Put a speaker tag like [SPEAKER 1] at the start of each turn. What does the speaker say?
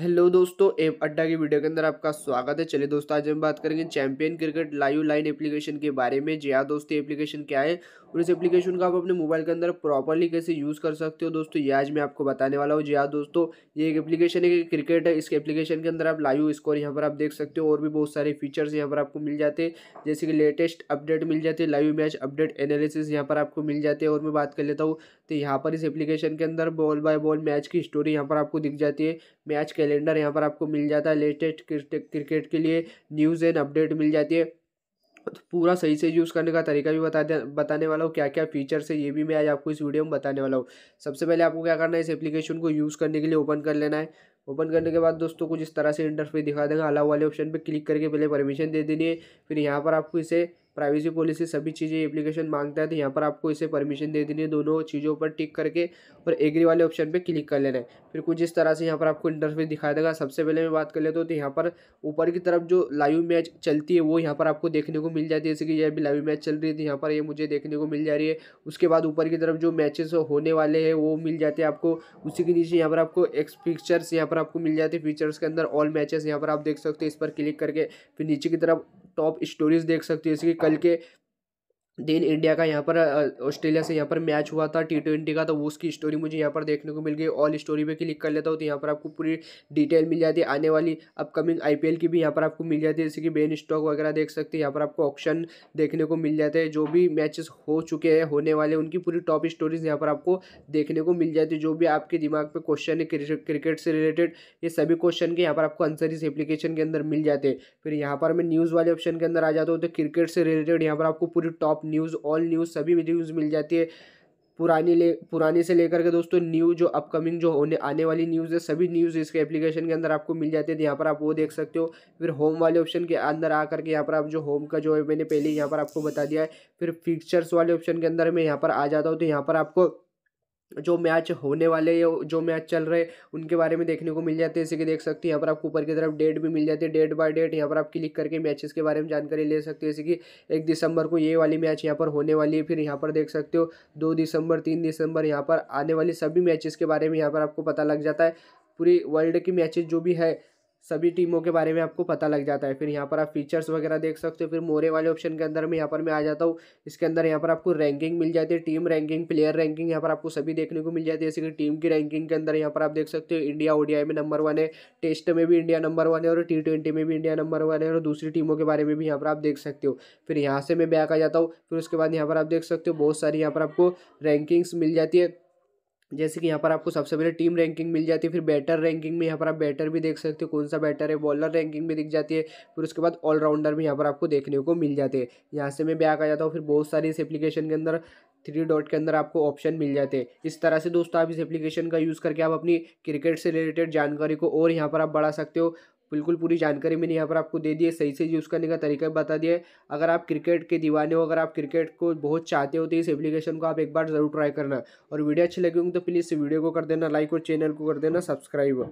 [SPEAKER 1] hello दोस्तों M अड्डा की वीडियो के अंदर आपका स्वागत है चलिए दोस्तों आज हम बात करेंगे champion cricket live line application के बारे में जी हाँ दोस्तों एप्लीकेशन क्या है और इस एप्लीकेशन का आप अपने मोबाइल के अंदर प्रॉपरली कैसे यूज़ कर सकते हो दोस्तों ये आज मैं आपको बताने वाला हूँ जी हाँ दोस्तों ये एक एप्लीकेशन है क्रिकेट है इस एप्लीकेशन के अंदर आप लाइव स्कोर यहाँ पर आप देख सकते हो और भी बहुत सारे फीचर्स यहाँ पर आपको मिल जाते हैं जैसे कि लेटेस्ट अपडेट मिल जाते हैं लाइव मैच अपडेट एनालिसिस यहाँ पर आपको मिल जाते हैं और मैं बात कर लेता हूँ तो यहाँ पर इस एप्लीकेशन के अंदर बॉल बाय बॉल मैच की स्टोरी यहाँ पर आपको दिख जाती है मैच कैलेंडर यहाँ पर आपको मिल जाता है लेटेस्ट क्रिकेट के लिए न्यूज़ एंड अपडेट मिल जाती है तो पूरा सही से यूज़ करने का तरीका भी बता बताने वाला हूँ क्या क्या फीचर्स है ये भी मैं आज आपको इस वीडियो में बताने वाला हूँ सबसे पहले आपको क्या करना है इस एप्लीकेशन को यूज़ करने के लिए ओपन कर लेना है ओपन करने के बाद दोस्तों कुछ इस तरह से इंटरफेस दिखा देगा अलाउ वाले ऑप्शन पर क्लिक करके पहले परमिशन दे देनी है फिर यहाँ पर आपको इसे प्राइवेसी पॉलिसी सभी चीज़ें एप्लीकेशन मांगता है तो यहाँ पर आपको इसे परमिशन दे देनी है दोनों चीज़ों पर टिक करके और एग्री वाले ऑप्शन पर क्लिक कर लेना है फिर कुछ इस तरह से यहाँ पर आपको इंटरफेस दिखाई देगा सबसे पहले मैं बात कर लेता हूँ तो यहाँ पर ऊपर की तरफ जो लाइव मैच चलती है वो यहाँ पर आपको देखने को मिल जाती है जैसे कि यह भी लाइव मैच चल रही थी तो यहाँ पर ये मुझे देखने को मिल जा रही है उसके बाद ऊपर की तरफ जो मैचेस होने वाले हैं वो मिल जाते हैं आपको उसी के नीचे यहाँ पर आपको एक्स पिक्चर्स यहाँ पर आपको मिल जाते हैं फीचर्स के अंदर ऑल मैचेस यहाँ पर आप देख सकते हो इस पर क्लिक करके फिर नीचे की तरफ टॉप स्टोरीज देख सकते हो जैसे कि कल के दिन इंडिया का यहाँ पर ऑस्ट्रेलिया से यहाँ पर मैच हुआ था टी ट्वेंटी का तो वो उसकी स्टोरी मुझे यहाँ पर देखने को मिल गई ऑल स्टोरी पे क्लिक कर लेता हूँ तो यहाँ पर आपको पूरी डिटेल मिल जाती है आने वाली अपकमिंग आईपीएल की भी यहाँ पर आपको मिल जाती है जैसे कि बेन स्टॉक वगैरह देख सकते हैं यहाँ पर आपको ऑप्शन देखने को मिल जाते हैं जो भी मैचेस हो चुके हैं होने वाले उनकी पूरी टॉप स्टोरीज यहाँ पर आपको देखने को मिल जाती है जो भी आपके दिमाग पर क्वेश्चन है क्रिकेट से रिलेटेड ये सभी क्वेश्चन के यहाँ पर आपको आंसर इस एप्लीकेशन के अंदर मिल जाते हैं फिर यहाँ पर मैं न्यूज़ वाले ऑप्शन के अंदर आ जाता हूँ तो क्रिकेट से रिलेटेड यहाँ पर आपको पूरी टॉप न्यूज़ ऑल न्यूज़ सभी न्यूज़ मिल जाती है पुरानी ले पुरानी से लेकर के दोस्तों न्यू जो अपकमिंग जो होने आने वाली न्यूज़ है सभी न्यूज़ इसके एप्लीकेशन के अंदर आपको मिल जाती है तो यहाँ पर आप वो देख सकते हो फिर होम वाले ऑप्शन के अंदर आ करके यहाँ पर आप जो होम का जो है मैंने पहले यहाँ पर आपको बता दिया है फिर फीचर्स वाले ऑप्शन के अंदर मैं यहाँ पर आ जाता हूँ तो यहाँ पर आपको जो मैच होने वाले या जो मैच चल रहे उनके बारे में देखने को मिल जाते हैं जैसे कि देख सकते हैं यहाँ पर आपको ऊपर की तरफ डेट भी मिल जाती है डेट बाय डेट यहाँ पर आप क्लिक करके मैचेस के बारे में जानकारी ले सकते हो जैसे कि एक दिसंबर को ये वाली मैच यहाँ पर होने वाली है फिर यहाँ पर देख सकते हो दो दिसंबर तीन दिसंबर यहाँ पर आने वाली सभी मैचेस के बारे में यहाँ पर आपको पता लग जाता है पूरी वर्ल्ड की मैचेज जो भी है सभी टीमों के बारे में आपको पता लग जाता है फिर यहाँ पर आप फीचर्स वगैरह देख सकते हो फिर मोरे वाले ऑप्शन के अंदर में यहाँ पर मैं आ जाता हूँ इसके अंदर यहाँ पर आपको रैंकिंग मिल जाती है टीम रैंकिंग प्लेयर रैंकिंग यहाँ पर आपको सभी देखने को मिल जाती है जैसे कि टीम की रैंकिंग के अंदर यहाँ पर आप देख सकते हो इंडिया ओडीआई में नंबर वन है टेस्ट में भी इंडिया नंबर वन है और टी ट्वेंटी में भी इंडिया नंबर वन है और दूसरी टीमों के बारे में भी यहाँ पर आप देख सकते हो फिर यहाँ से मैं बैक आ जाता हूँ फिर उसके बाद यहाँ पर आप देख सकते हो बहुत सारी यहाँ पर आपको रैंकिंग्स मिल जाती है जैसे कि यहाँ पर आपको सबसे पहले टीम रैंकिंग मिल जाती है फिर बैटर रैंकिंग में यहाँ पर आप बैटर भी देख सकते हो कौन सा बैटर है बॉलर रैंकिंग भी दिख जाती है फिर उसके बाद ऑलराउंडर भी यहाँ पर आपको देखने को मिल जाते हैं यहाँ से मैं ब्याक आ जाता हूँ फिर बहुत सारी इस एप्लीकेशन के अंदर थ्री डॉट के अंदर आपको ऑप्शन मिल जाते हैं इस तरह से दोस्तों आप इस एप्लीकेशन का यूज़ करके आप अपनी क्रिकेट से रिलेटेड जानकारी को और यहाँ पर आप बढ़ा सकते हो बिल्कुल पूरी जानकारी मैंने यहाँ पर आपको दे दी है सही से यूज़ करने का तरीका बता दिया है अगर आप क्रिकेट के दीवाने हो अगर आप क्रिकेट को बहुत चाहते हो तो इस एप्लीकेशन को आप एक बार ज़रूर ट्राई करना और वीडियो अच्छी लगी होंगी तो प्लीज़ वीडियो को कर देना लाइक और चैनल को कर देना सब्सक्राइब